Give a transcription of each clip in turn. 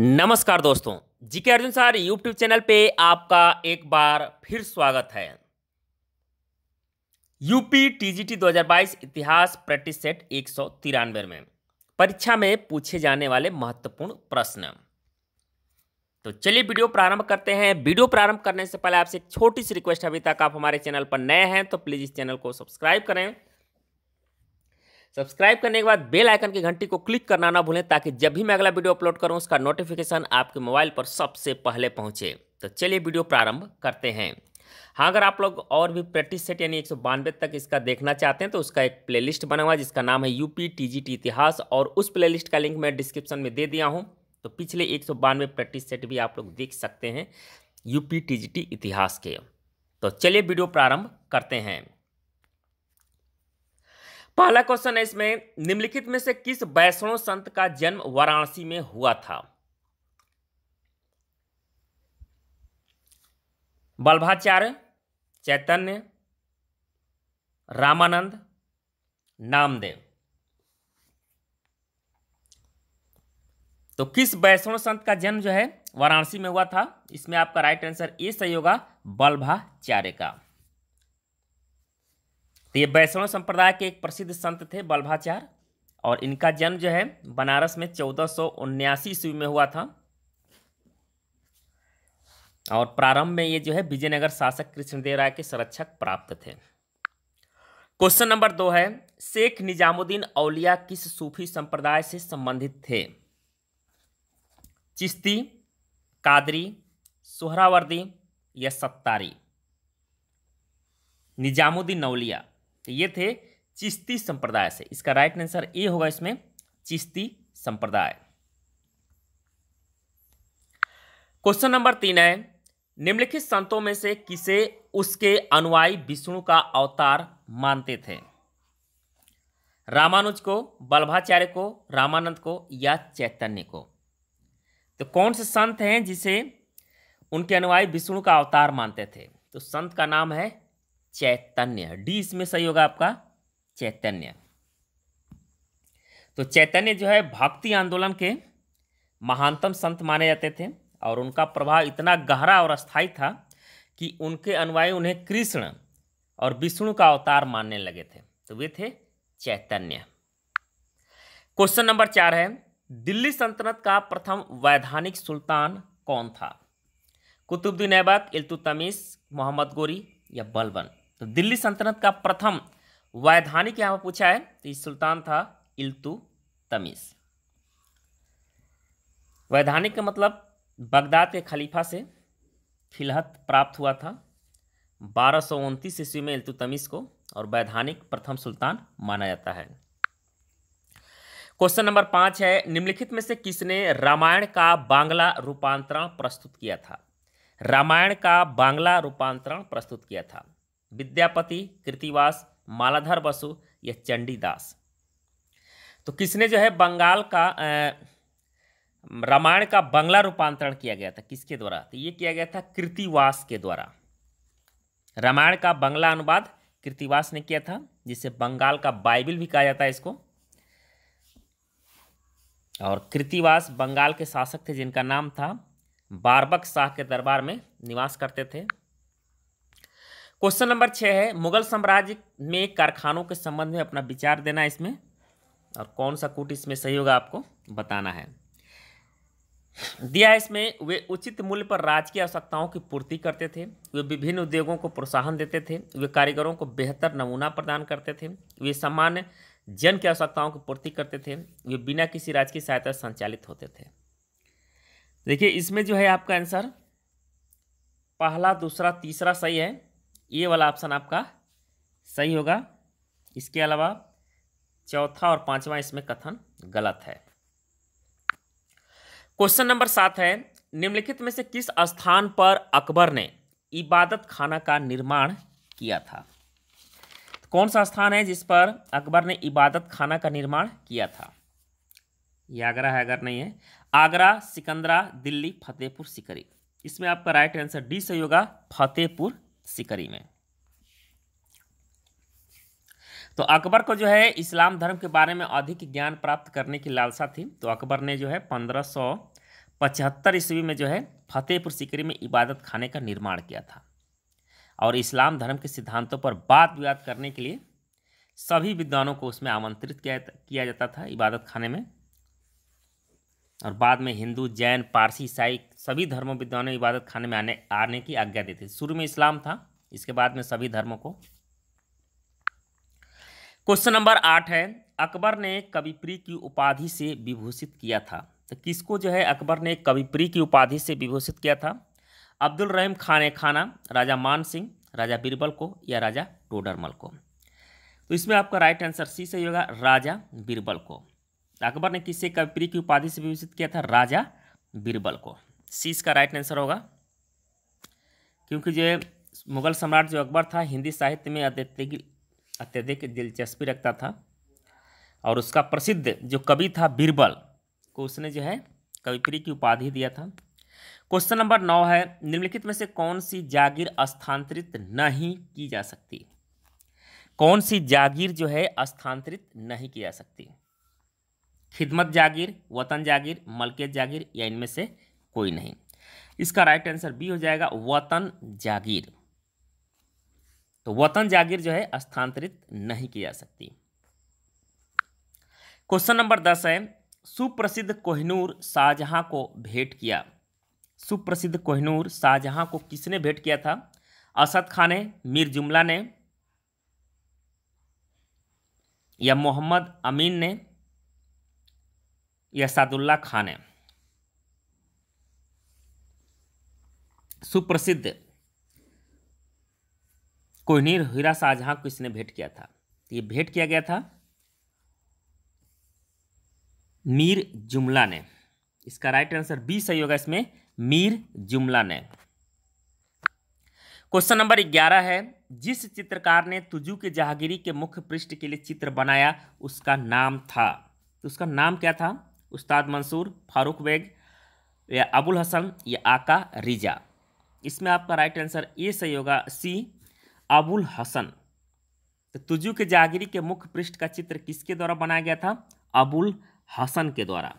नमस्कार दोस्तों जी के अर्जुन सर यूट्यूब चैनल पे आपका एक बार फिर स्वागत है यूपी टीजीटी 2022 इतिहास प्रैक्टिस सेट एक में परीक्षा में पूछे जाने वाले महत्वपूर्ण प्रश्न तो चलिए वीडियो प्रारंभ करते हैं वीडियो प्रारंभ करने से पहले आपसे एक छोटी सी रिक्वेस्ट अभी तक आप हमारे चैनल पर नए हैं तो प्लीज़ इस चैनल को सब्सक्राइब करें सब्सक्राइब करने के बाद बेल आइकन की घंटी को क्लिक करना ना भूलें ताकि जब भी मैं अगला वीडियो अपलोड करूं उसका नोटिफिकेशन आपके मोबाइल पर सबसे पहले पहुंचे तो चलिए वीडियो प्रारंभ करते हैं हाँ अगर आप लोग और भी प्रैक्टिस सेट यानी एक तक इसका देखना चाहते हैं तो उसका एक प्ले बना हुआ है जिसका नाम है यू पी इतिहास और उस प्ले का लिंक मैं डिस्क्रिप्शन में दे दिया हूँ तो पिछले एक प्रैक्टिस सेट भी आप लोग देख सकते हैं यू पी इतिहास के तो चलिए वीडियो प्रारंभ करते हैं पहला क्वेश्चन है इसमें निम्नलिखित में से किस वैष्णव संत का जन्म वाराणसी में हुआ था बल्भाचार्य चैतन्य रामानंद नामदेव तो किस वैष्णव संत का जन्म जो है वाराणसी में हुआ था इसमें आपका राइट आंसर ए सही होगा बल्भाचार्य का तो ये वैष्णव संप्रदाय के एक प्रसिद्ध संत थे बल्भाचार्य और इनका जन्म जो है बनारस में चौदह सौ उन्यासी ईस्वी में हुआ था और प्रारंभ में ये जो है विजयनगर शासक कृष्णदेव राय के संरक्षक प्राप्त थे क्वेश्चन नंबर दो है शेख निजामुद्दीन औलिया किस सूफी संप्रदाय से संबंधित थे चिश्ती कादरी सुहरावर्दी या सत्तारी निजामुद्दीन औलिया तो ये थे चिश्ती संप्रदाय से इसका राइट आंसर ए होगा इसमें चिश्ती संप्रदाय क्वेश्चन नंबर तीन है निम्नलिखित संतों में से किसे उसके अनुयायी विष्णु का अवतार मानते थे रामानुज को बल्भाचार्य को रामानंद को या चैतन्य को तो कौन से संत हैं जिसे उनके अनुयायी विष्णु का अवतार मानते थे तो संत का नाम है चैतन्य डी इसमें सही होगा आपका चैतन्य तो चैतन्य जो है भक्ति आंदोलन के महानतम संत माने जाते थे और उनका प्रभाव इतना गहरा और अस्थायी था कि उनके अनुयायी उन्हें कृष्ण और विष्णु का अवतार मानने लगे थे तो वे थे चैतन्य क्वेश्चन नंबर चार है दिल्ली सल्तनत का प्रथम वैधानिक सुल्तान कौन था कुतुबुद्दीन ऐबक इल्तुतमिश मोहम्मद गोरी या बलबन तो दिल्ली सल्तनत का प्रथम वैधानिक यहाँ पर पूछा है तो सुल्तान था इल्तु तमीज़ वैधानिक का मतलब बगदाद के खलीफा से फिलहत प्राप्त हुआ था बारह सौ उनतीस ईस्वी में इल्तुतमिस को और वैधानिक प्रथम सुल्तान माना जाता है क्वेश्चन नंबर पाँच है निम्नलिखित में से किसने रामायण का बांग्ला रूपांतरण प्रस्तुत किया था रामायण का बांग्ला रूपांतरण प्रस्तुत किया था विद्यापति कृतिवास मालाधर बसु या चंडीदास तो किसने जो है बंगाल का रामायण का बंगला रूपांतरण किया गया था किसके द्वारा तो ये किया गया था कृतिवास के द्वारा रामायण का बंगला अनुवाद कृतिवास ने किया था जिसे बंगाल का बाइबिल भी कहा जाता है इसको और कृतिवास बंगाल के शासक थे जिनका नाम था बारबक शाह के दरबार में निवास करते थे क्वेश्चन नंबर छः है मुगल साम्राज्य में कारखानों के संबंध में अपना विचार देना इसमें और कौन सा कूट इसमें सही होगा आपको बताना है दिया इसमें वे उचित मूल्य पर राज की आवश्यकताओं की पूर्ति करते थे वे विभिन्न उद्योगों को प्रोत्साहन देते थे वे कारीगरों को बेहतर नमूना प्रदान करते थे वे सामान्य जन की आवश्यकताओं की पूर्ति करते थे वे बिना किसी राज्य की सहायता संचालित होते थे देखिए इसमें जो है आपका आंसर पहला दूसरा तीसरा सही है ये वाला ऑप्शन आपका सही होगा इसके अलावा चौथा और पांचवा इसमें कथन गलत है क्वेश्चन नंबर सात है निम्नलिखित में से किस स्थान पर अकबर ने इबादत खाना का निर्माण किया था तो कौन सा स्थान है जिस पर अकबर ने इबादत खाना का निर्माण किया था ये आगरा है अगर नहीं है आगरा सिकंदरा दिल्ली फतेहपुर सिकरी इसमें आपका राइट आंसर डी सही होगा फतेहपुर सिकरी में तो अकबर को जो है इस्लाम धर्म के बारे में अधिक ज्ञान प्राप्त करने की लालसा थी तो अकबर ने जो है पंद्रह सौ पचहत्तर ईस्वी में जो है फतेहपुर सिकरी में इबादत खाने का निर्माण किया था और इस्लाम धर्म के सिद्धांतों पर बात विवाद करने के लिए सभी विद्वानों को उसमें आमंत्रित किया किया जाता था इबादत खाने में और बाद में हिंदू जैन पारसी ईसाई सभी धर्मों विद्वानों इबादत खाने में आने आने की आज्ञा देते थी शुरू में इस्लाम था इसके बाद में सभी धर्मों को क्वेश्चन नंबर आठ है अकबर ने कविप्री की उपाधि से विभूषित किया था तो किसको जो है अकबर ने कविप्री की उपाधि से विभूषित किया था अब्दुल रहीम खान खाना राजा मान सिंह राजा बीरबल को या राजा टोडरमल को तो इसमें आपका राइट आंसर सी सही होगा राजा बीरबल को अकबर ने किसे कवि की उपाधि से विभूषित किया था राजा बीरबल को सी इसका राइट आंसर होगा क्योंकि जो मुगल सम्राट जो अकबर था हिंदी साहित्य में अत्यधिक अत्यधिक दिलचस्पी रखता था और उसका प्रसिद्ध जो कवि था बीरबल को उसने जो है कविप्री की उपाधि दिया था क्वेश्चन नंबर नौ है निम्नलिखित में से कौन सी जागीर स्थानांतरित नहीं की जा सकती कौन सी जागीर जो है स्थानांतरित नहीं की जा सकती खिदमत जागीर वतन जागीर मलकियत जागीर या इनमें से कोई नहीं इसका राइट आंसर बी हो जाएगा वतन जागीर तो वतन जागीर जो है स्थानांतरित नहीं की जा सकती क्वेश्चन नंबर दस है सुप्रसिद्ध कोहिनूर शाहजहां को भेंट किया सुप्रसिद्ध कोहिनूर शाहजहां को किसने भेंट किया था असद खान ने मीर जुमला ने या मोहम्मद अमीन ने सादुल्ला खान है सुप्रसिद्ध कोहनीर हीरा शाहजहां को इसने भेंट किया था तो ये भेंट किया गया था मीर जुमला ने इसका राइट आंसर बी सही होगा इसमें मीर जुमला ने क्वेश्चन नंबर ग्यारह है जिस चित्रकार ने तुजू के जहागिरी के मुख्य पृष्ठ के लिए चित्र बनाया उसका नाम था तो उसका नाम क्या था उस्ताद मंसूर फारूक बेग या अबुल हसन या आका रिजा इसमें आपका राइट आंसर ए सही होगा सी अबुल हसन तो तुजू के जागिरी के मुख्य पृष्ठ का चित्र किसके द्वारा बनाया गया था अबुल हसन के द्वारा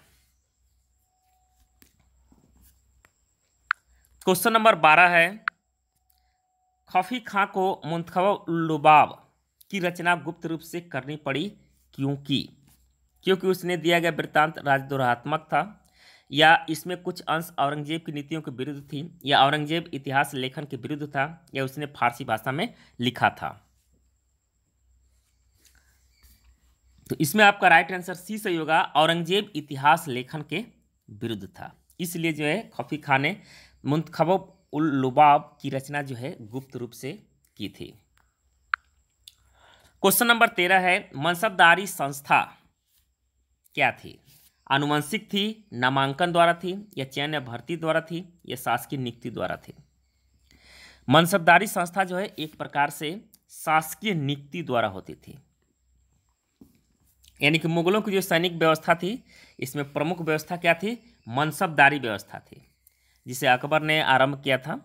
क्वेश्चन नंबर बारह है खफी खां को मुंतखब लुबाब की रचना गुप्त रूप से करनी पड़ी क्योंकि क्योंकि उसने दिया गया वृत्तांत राजद्रोहात्मक था या इसमें कुछ अंश औरंगजेब की नीतियों के विरुद्ध थी या औरंगजेब इतिहास लेखन के विरुद्ध था या उसने फारसी भाषा में लिखा था तो इसमें आपका राइट आंसर सी सही होगा औरंगजेब इतिहास लेखन के विरुद्ध था इसलिए जो है खफी खां ने मुंतखब उल लुबाब की रचना जो है गुप्त रूप से की थी क्वेश्चन नंबर तेरह है मनसबदारी संस्था क्या थी आनुवंशिक थी नामांकन द्वारा थी या चयन या भर्ती द्वारा थी या शासकीय नियुक्ति द्वारा थी मनसबदारी संस्था जो है एक प्रकार से शासकीय नियुक्ति द्वारा होती थी यानी कि मुगलों की जो सैनिक व्यवस्था थी इसमें प्रमुख व्यवस्था क्या थी मनसबदारी व्यवस्था थी जिसे अकबर ने आरंभ किया था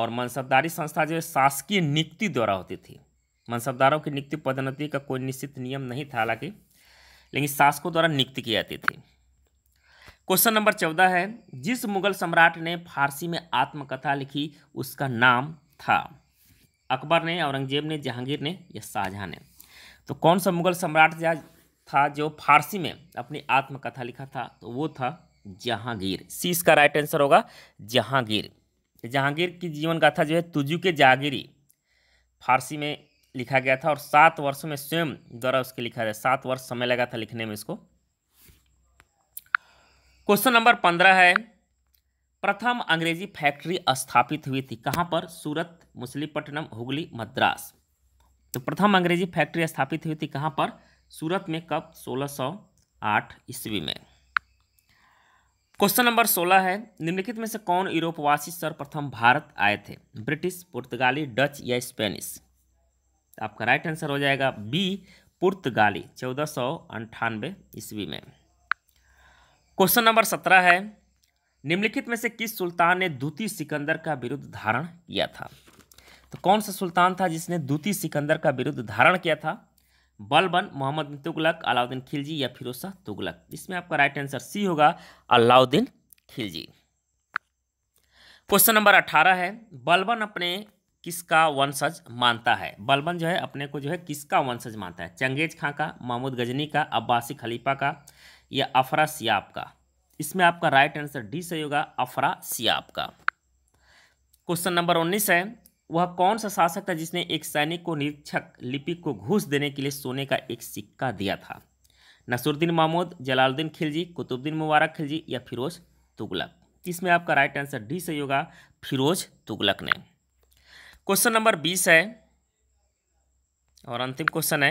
और मनसबदारी संस्था जो है शासकीय नियुक्ति द्वारा होती थी मनसबदारों की नियुक्ति पदोन्नति का कोई निश्चित नियम नहीं था हालांकि लेकिन शासकों द्वारा नियुक्त किए जाते थे क्वेश्चन नंबर चौदह है जिस मुगल सम्राट ने फारसी में आत्मकथा लिखी उसका नाम था अकबर ने औरंगजेब ने जहांगीर ने या शाहजहाँ ने तो कौन सा मुगल सम्राट था जो फारसी में अपनी आत्मकथा लिखा था तो वो था जहांगीर सी इसका राइट आंसर होगा जहांगीर जहांगीर की जीवन गाथा जो है तुजू के जागीरी फारसी में लिखा गया था और सात वर्ष में स्वयं द्वारा उसके लिखा गया सात वर्ष समय लगा था लिखने में इसको क्वेश्चन नंबर पंद्रह है प्रथम अंग्रेजी फैक्ट्री स्थापित हुई थी कहाँ पर सूरत मुसलीपट्टनम हुगली मद्रास तो प्रथम अंग्रेजी फैक्ट्री स्थापित हुई थी कहाँ पर सूरत में कब 1608 ईस्वी में क्वेश्चन नंबर 16 है निम्नलिखित में से कौन यूरोपवासी सर्वप्रथम भारत आए थे ब्रिटिश पुर्तगाली डच या स्पेनिश आपका राइट आंसर हो जाएगा बी पुर्तगाली चौदह सौ अंठानवे ईस्वी में क्वेश्चन नंबर सत्रह है निम्नलिखित में से किस सुल्तान ने दूती सिकंदर का विरुद्ध धारण किया था तो कौन सा सुल्तान था जिसने दूती सिकंदर का विरुद्ध धारण किया था बलबन मोहम्मद बिन तुगलक अलाउद्दीन खिलजी या फिरोसा तुगलक इसमें आपका राइट आंसर सी होगा अलाउद्दीन खिलजी क्वेश्चन नंबर अठारह है बलबन अपने किसका वंशज मानता है बलबन जो है अपने को जो है किसका वंशज मानता है चंगेज खां का महमूद गजनी का अब्बासी खलीफा का या अफरा सियाब का इसमें आपका राइट आंसर डी सही होगा अफरा सियाब का क्वेश्चन नंबर उन्नीस है वह कौन सा शासक था जिसने एक सैनिक को निरीक्षक लिपिक को घूस देने के लिए सोने का एक सिक्का दिया था नसरुद्दीन महमूद जलालुद्दीन खिलजी कुतुबुद्दीन मुबारक खिलजी या फिरोज तुगलक इसमें आपका राइट आंसर डी सही होगा फिरोज तुगलक ने क्वेश्चन नंबर बीस है और अंतिम क्वेश्चन है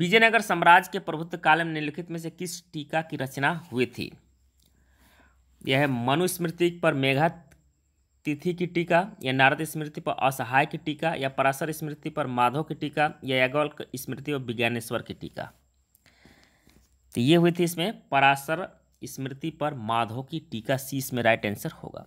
विजयनगर साम्राज्य के प्रभुत्व काल में निम्नलिखित में से किस टीका की रचना हुई थी यह है मनुस्मृति पर मेघा तिथि की टीका या नारद स्मृति पर असहाय की टीका या पराशर स्मृति पर माधव की टीका या यागौल स्मृति पर विज्ञानेश्वर की टीका तो ये हुई थी इसमें पराशर स्मृति पर माधव की टीका सी इसमें राइट आंसर होगा